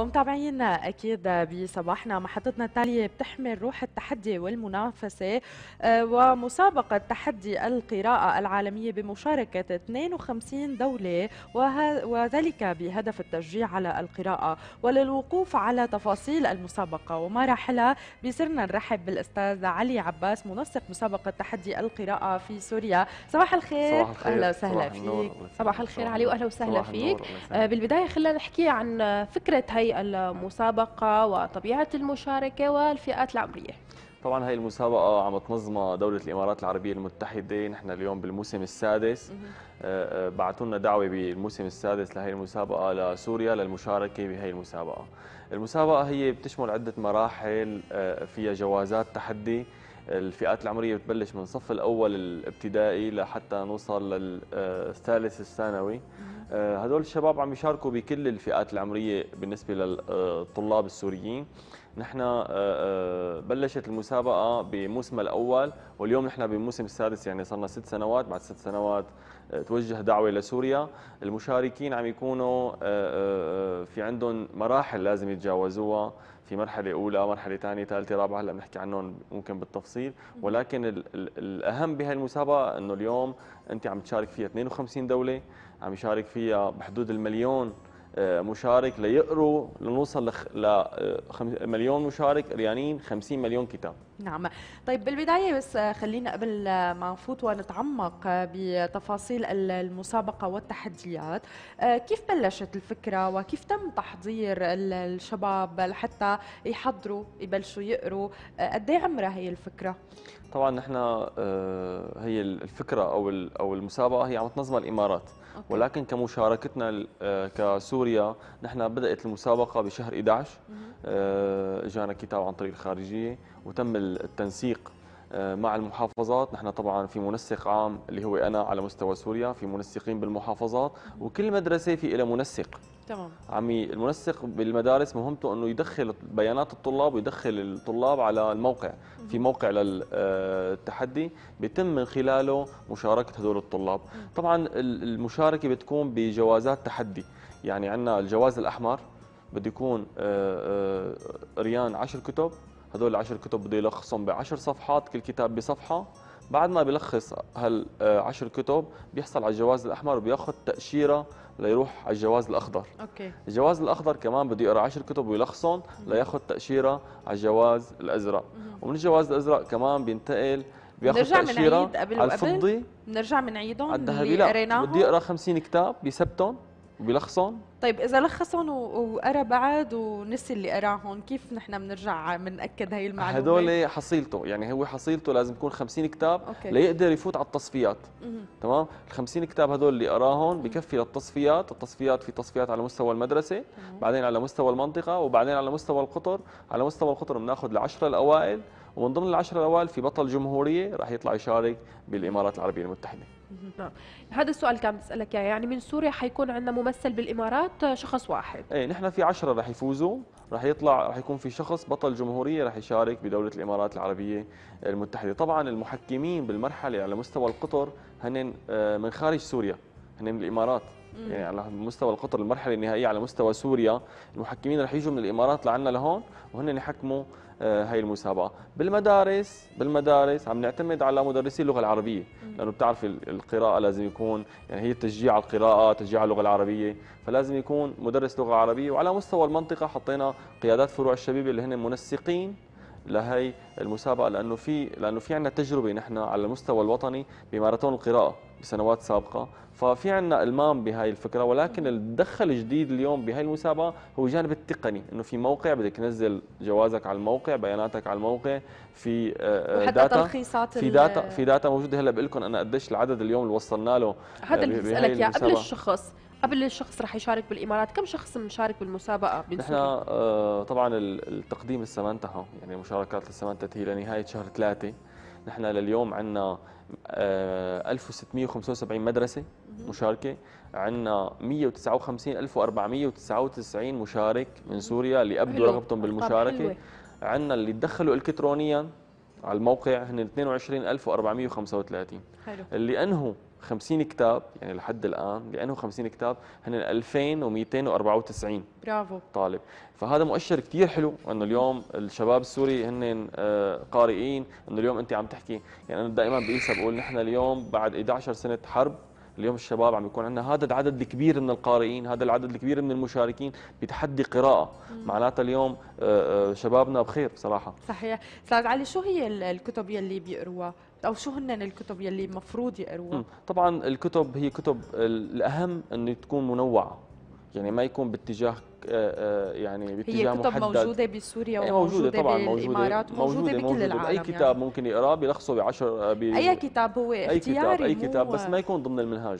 ومتابعينا اكيد بصباحنا محطتنا التاليه بتحمل روح التحدي والمنافسه آه، ومسابقه تحدي القراءه العالميه بمشاركه 52 دوله وذلك بهدف التشجيع على القراءه وللوقوف على تفاصيل المسابقه ومراحلها بصرنا نرحب بالاستاذ علي عباس منسق مسابقه تحدي القراءه في سوريا صباح الخير صباح الخير اهلا وسهلا فيك صباح الخير علي واهلا وسهلا فيك آه، بالبدايه خلينا نحكي عن فكره هي هاي المسابقة وطبيعة المشاركة والفئات العمرية طبعا هي المسابقة عم تنظمها دولة الإمارات العربية المتحدة نحن اليوم بالموسم السادس آه، آه، بعثوا لنا دعوة بالموسم السادس لهي المسابقة لسوريا للمشاركة بهي المسابقة المسابقة هي بتشمل عدة مراحل آه، فيها جوازات تحدي الفئات العمرية بتبلش من صف الأول الابتدائي لحتى نوصل للثالث الثانوي هدول آه، الشباب عم يشاركوا بكل الفئات العمريه بالنسبه للطلاب السوريين نحن آه، آه، بلشت المسابقه بموسم الاول واليوم نحن بموسم السادس يعني صرنا ست سنوات بعد ست سنوات آه، توجه دعوه لسوريا المشاركين عم يكونوا في عندهم مراحل لازم يتجاوزوها في مرحله اولى مرحله ثانيه ثالثه رابعه هلا بنحكي عنهم ممكن بالتفصيل ولكن الاهم بهي المسابقه انه اليوم انت عم تشارك فيها 52 دوله عم يشارك فيها بحدود المليون آه، مشارك ليقروا لنوصل ل آه، مليون مشارك قريانين 50 مليون كتاب نعم طيب بالبداية بس آه، خلينا قبل ما نفوت ونتعمق بتفاصيل المسابقة والتحديات كيف بلشت الفكرة وكيف تم تحضير الشباب لحتى يحضروا يبلشوا يقروا قد ايه عمرها هي الفكرة؟ طبعا نحن هي الفكرة أو أو المسابقة هي عم تنظمها الإمارات ولكن كمشاركتنا آه، كسوريا نحن بدات المسابقه بشهر 11 اجانا آه، كتاب عن طريق الخارجيه وتم التنسيق آه، مع المحافظات نحن طبعا في منسق عام اللي هو انا على مستوى سوريا في منسقين بالمحافظات وكل مدرسه في لها منسق تمام عمي المنسق بالمدارس مهمته انه يدخل بيانات الطلاب ويدخل الطلاب على الموقع مم. في موقع للتحدي آه، بيتم من خلاله مشاركه هدول الطلاب مم. طبعا المشاركه بتكون بجوازات تحدي يعني عندنا الجواز الاحمر بده يكون آه، آه، ريان 10 كتب هدول العشر كتب بده يلخصهم ب 10 صفحات كل كتاب بصفحه بعد ما بيلخص هالعشر آه، كتب بيحصل على الجواز الاحمر وبياخذ تاشيره ليروح على الجواز الاخضر اوكي الجواز الاخضر كمان بده يقرا 10 كتب ويلخصهم لياخذ تاشيره على الجواز الازرق ومن الجواز الازرق كمان بينتقل بياخذ تاشيره من عيد قبل على الفضي بنرجع بنعيدهم اللي قريناهم بده يقرا 50 كتاب بيثبتهم وبيلخصهم؟ طيب اذا لخصهم وقرا بعد ونسي اللي قراهم كيف نحن بنرجع بناكد هي المعلومه هدول حصيلته يعني هو حصيلته لازم يكون 50 كتاب أوكي. ليقدر يفوت على التصفيات تمام ال 50 كتاب هدول اللي قراهم بكفي للتصفيات التصفيات في تصفيات على مستوى المدرسه مم. بعدين على مستوى المنطقه وبعدين على مستوى القطر على مستوى القطر بناخذ العشره الاوائل ومن ضمن العشره الاوائل في بطل جمهوريه راح يطلع يشارك بالامارات العربيه المتحده نعم هذا السؤال كان بسألك اياه يعني من سوريا حيكون عندنا ممثل بالامارات شخص واحد ايه نحن في 10 رح يفوزوا رح يطلع رح يكون في شخص بطل جمهوريه رح يشارك بدوله الامارات العربيه المتحده طبعا المحكمين بالمرحله على مستوى القطر هن آه، من خارج سوريا هن من الامارات يعني على مستوى القطر المرحله النهائيه على مستوى سوريا المحكمين رح يجوا من الامارات لعنا لهون وهن يحكموا آه، هاي المسابقه بالمدارس بالمدارس عم نعتمد على مدرسي اللغه العربيه لانه بتعرف القراءه لازم يكون يعني هي تشجيع على القراءه تشجيع على اللغه العربيه فلازم يكون مدرس لغه عربيه وعلى مستوى المنطقه حطينا قيادات فروع الشبيبه اللي هن منسقين لهي المسابقه لانه في لانه في عندنا تجربه نحن على المستوى الوطني بماراثون القراءه بسنوات سابقه ففي عندنا المام بهاي الفكره ولكن الدخل الجديد اليوم بهاي المسابقه هو جانب التقني انه في موقع بدك تنزل جوازك على الموقع بياناتك على الموقع في آه، آه، وحتى داتا تلخيصات في داتا في داتا موجوده هلا بقول لكم انا قديش العدد اليوم اللي وصلنا له هذا آه، اللي بسالك يا قبل الشخص قبل الشخص راح يشارك بالامارات كم شخص مشارك بالمسابقه نحن آه طبعا التقديم لسه ما انتهى يعني المشاركات لسه ما انتهت هي لنهايه شهر ثلاثة نحن لليوم عندنا آه 1675 مدرسه مشاركه عندنا 159499 مشارك من سوريا اللي ابدوا رغبتهم بالمشاركه عندنا اللي تدخلوا الكترونيا على الموقع هن 22435 حلو. اللي انهوا 50 كتاب يعني لحد الان لانه 50 كتاب هن 2294 برافو طالب فهذا مؤشر كثير حلو انه اليوم الشباب السوري هن آه، قارئين انه اليوم انت عم تحكي يعني انا دائما بقيسها بقول نحن اليوم بعد 11 سنه حرب اليوم الشباب عم يكون عندنا هذا العدد الكبير من القارئين هذا العدد الكبير من المشاركين بتحدي قراءه معناتها اليوم آه، آه، شبابنا بخير بصراحه صحيح استاذ علي شو هي الكتب يلي بيقروها او شو هن الكتب يلي المفروض يقروها طبعا الكتب هي كتب الاهم انه تكون منوعه يعني ما يكون باتجاه آه، آه، يعني باتجاه هي كتب محدد موجوده بسوريا إيه، وموجوده موجوده طبعا بالإمارات موجوده موجوده, موجودة العالم اي كتاب يعني. ممكن يقراه بيلخصه آه، ب 10 اي كتاب هو اختياري اي كتاب اي كتاب بس ما يكون ضمن المنهاج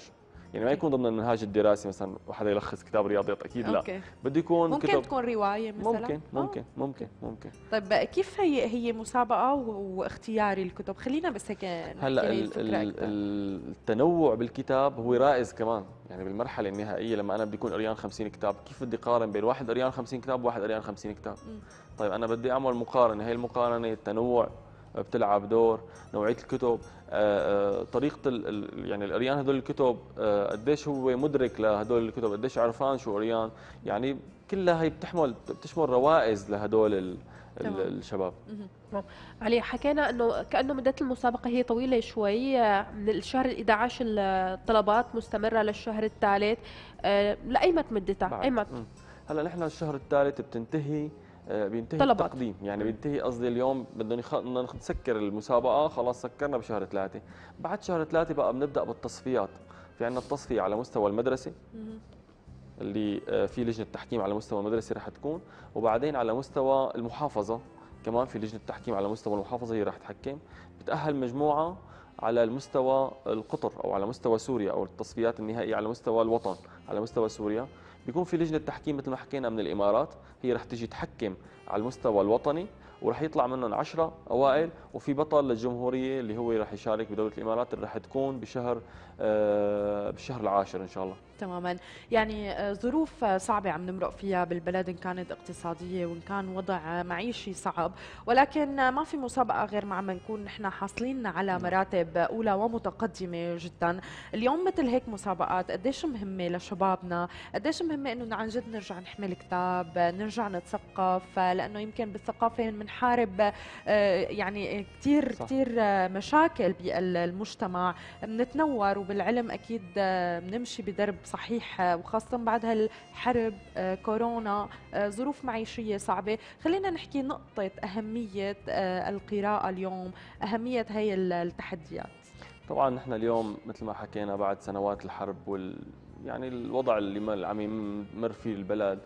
يعني ما يكون ضمن المنهاج الدراسي مثلا وحدا يلخص كتاب رياضيات اكيد لا أوكي. بده يكون ممكن كتب تكون روايه مثلا ممكن آه. ممكن ممكن ممكن طيب كيف هي هي مسابقه واختياري الكتب خلينا بس هيك هلا التنوع بالكتاب هو رائز كمان يعني بالمرحله النهائيه لما انا بدي اكون قريان 50 كتاب كيف بدي اقارن بين واحد قريان 50 كتاب وواحد قريان 50 كتاب طيب انا بدي اعمل مقارنه هي المقارنه التنوع بتلعب دور نوعيه الكتب آه، آه، طريقه يعني القريان هدول الكتب آه، قديش هو مدرك لهدول الكتب قديش عرفان شو قريان يعني كلها هي بتحمل بتشمل روائز لهدول الشباب تمام علي حكينا انه كانه مده المسابقه هي طويله شوي من الشهر ال11 الطلبات مستمره للشهر الثالث لايمت مدتها ايمت هلا نحن الشهر الثالث بتنتهي آه، بينتهي طلبات. التقديم يعني بينتهي قصدي اليوم بدنا نسكر المسابقه خلاص سكرنا بشهر ثلاثة بعد شهر ثلاثة بقى بنبدا بالتصفيات في عندنا التصفيه على مستوى المدرسه اللي آه، في لجنه تحكيم على مستوى المدرسه رح تكون وبعدين على مستوى المحافظه كمان في لجنه تحكيم على مستوى المحافظه هي رح تحكم بتاهل مجموعه على المستوى القطر او على مستوى سوريا او التصفيات النهائيه على مستوى الوطن على مستوى سوريا بيكون في لجنه تحكيم مثل ما حكينا من الامارات هي رح تيجي تحكم على المستوى الوطني وراح يطلع منهم 10 اوائل وفي بطل للجمهوريه اللي هو راح يشارك بدوله الامارات اللي راح تكون بشهر آه، بالشهر العاشر ان شاء الله تماما يعني آه، ظروف صعبه عم نمرق فيها بالبلد ان كانت اقتصاديه وان كان وضع معيشي صعب ولكن ما في مسابقه غير ما عم نكون نحن حاصلين على نعم. مراتب اولى ومتقدمه جدا اليوم مثل هيك مسابقات قديش مهمه لشبابنا قديش مهمه انه عن جد نرجع نحمل كتاب نرجع نتثقف لانه يمكن بالثقافه من بتحارب آه، يعني كثير كثير آه، مشاكل بالمجتمع بنتنور وبالعلم اكيد آه، بنمشي بدرب صحيح وخاصه بعد هالحرب كورونا ظروف معيشيه صعبه خلينا نحكي نقطه اهميه القراءه اليوم اهميه هي التحديات طبعا نحن اليوم مثل ما حكينا بعد سنوات الحرب وال يعني الوضع اللي عم يمر فيه البلد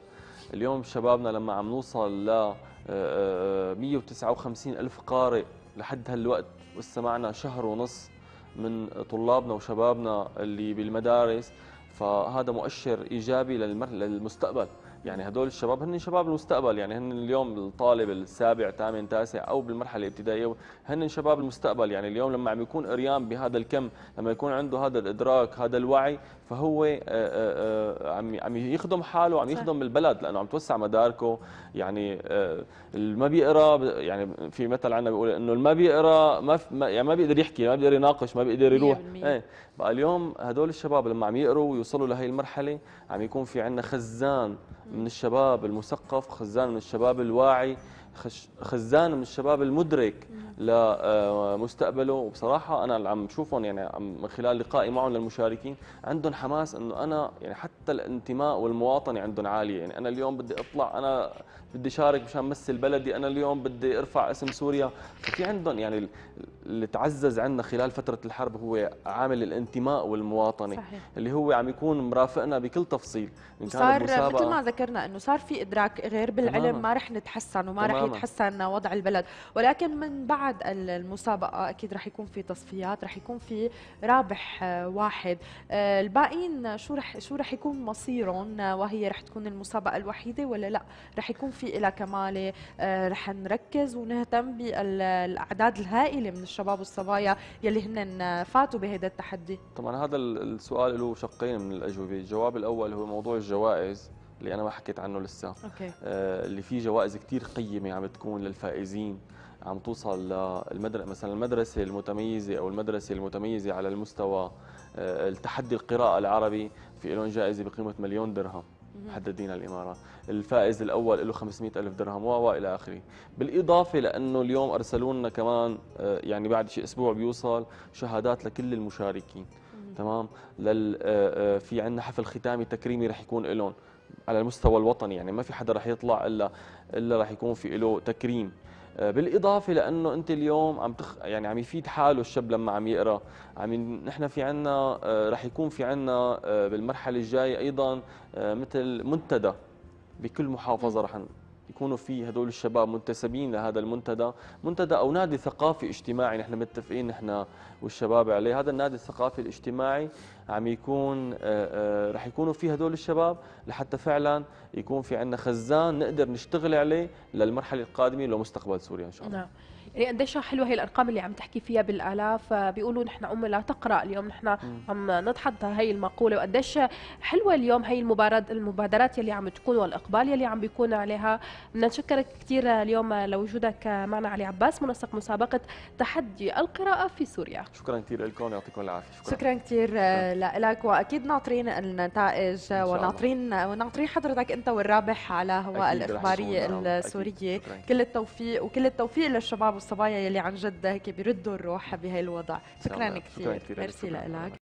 اليوم شبابنا لما عم نوصل ل 159 ألف قارئ لحد هالوقت واستمعنا معنا شهر ونص من طلابنا وشبابنا اللي بالمدارس فهذا مؤشر إيجابي للمستقبل يعني هدول الشباب هن شباب المستقبل يعني هن اليوم الطالب السابع ثامن تاسع او بالمرحله الابتدائيه هن شباب المستقبل يعني اليوم لما عم يكون قريان بهذا الكم لما يكون عنده هذا الادراك هذا الوعي فهو آه، آه، آه، عم عم يخدم حاله عم يخدم البلد لانه عم توسع مداركه يعني اللي ما بيقرا يعني في مثل عندنا بيقول انه اللي ما بيقرا ما يعني ما بيقدر يحكي ما بيقدر يناقش ما بيقدر يروح ايه بقى اليوم هدول الشباب لما عم يقروا ويوصلوا لهي المرحله عم يكون في عندنا خزان من الشباب المثقف خزان من الشباب الواعي خزان من الشباب المدرك لمستقبله وبصراحه انا اللي عم شوفهم يعني من خلال لقائي معهم للمشاركين عندهم حماس انه انا يعني حتى الانتماء والمواطنه عندهم عاليه يعني انا اليوم بدي اطلع انا بدي شارك مشان مثل بلدي انا اليوم بدي ارفع اسم سوريا ففي عندهم يعني اللي تعزز عندنا خلال فتره الحرب هو عامل الانتماء والمواطنه صحيح. اللي هو عم يكون مرافقنا بكل تفصيل إن كان صار مثل ما ذكرنا انه صار في ادراك غير بالعلم تماما. ما رح نتحسن وما تماما. رح يتحسن وضع البلد ولكن من بعد بعد المسابقه اكيد رح يكون في تصفيات رح يكون في رابح آه، واحد آه، الباقيين شو رح شو رح يكون مصيرهم آه، وهي رح تكون المسابقه الوحيده ولا لا رح يكون في إلى كماله رح نركز ونهتم بالاعداد الهائله من الشباب والصبايا يلي هن فاتوا بهذا التحدي طبعا هذا السؤال له شقين من الاجوبه الجواب الاول هو موضوع الجوائز اللي انا ما حكيت عنه لسه أوكي. آه اللي فيه جوائز كثير قيمه عم بتكون للفائزين عم توصل للمدرسة مثلا المدرسة المتميزة أو المدرسة المتميزة على المستوى آه، التحدي القراءة العربي في لهم جائزة بقيمة مليون درهم حددينا الإمارات الفائز الأول له 500 ألف درهم الى آخره بالإضافة لأنه اليوم أرسلوا لنا كمان آه، يعني بعد شيء أسبوع بيوصل شهادات لكل المشاركين تمام لل آه، في عندنا حفل ختامي تكريمي رح يكون لهم على المستوى الوطني يعني ما في حدا رح يطلع الا الا رح يكون في له تكريم آه، بالاضافه لانه انت اليوم عم تخ... يعني عم يفيد حاله الشاب لما عم يقرا عم نحن في عنا آه، رح يكون في عنا آه، بالمرحله الجايه ايضا مثل منتدى بكل محافظه رح يكونوا في هدول الشباب منتسبين لهذا المنتدى منتدى أو نادي ثقافي اجتماعي نحن متفقين نحن والشباب عليه هذا النادي الثقافي الاجتماعي عم يكون آه، آه، رح يكونوا في هدول الشباب لحتى فعلا يكون في عندنا خزان نقدر نشتغل عليه للمرحلة القادمة لمستقبل سوريا إن شاء الله نعم. يعني قديش حلوه هي الارقام اللي عم تحكي فيها بالالاف بيقولوا نحن ام لا تقرا اليوم نحن عم نتحدى هي المقوله وقديش حلوه اليوم هي المبارد المبادرات يلي عم تكون والاقبال يلي عم بيكون عليها بدنا نشكرك كثير اليوم لوجودك معنا علي عباس منسق مسابقه تحدي القراءه في سوريا شكرا كثير لكم يعطيكم العافيه شكرا, شكرا كثير لك واكيد ناطرين النتائج وناطرين وناطرين حضرتك انت والرابح على هواء الاخباريه السوريه كل التوفيق وكل التوفيق للشباب والصبايا يلي عن جد هيك بيردوا الروح بهي الوضع شكرا كثير ميرسي لك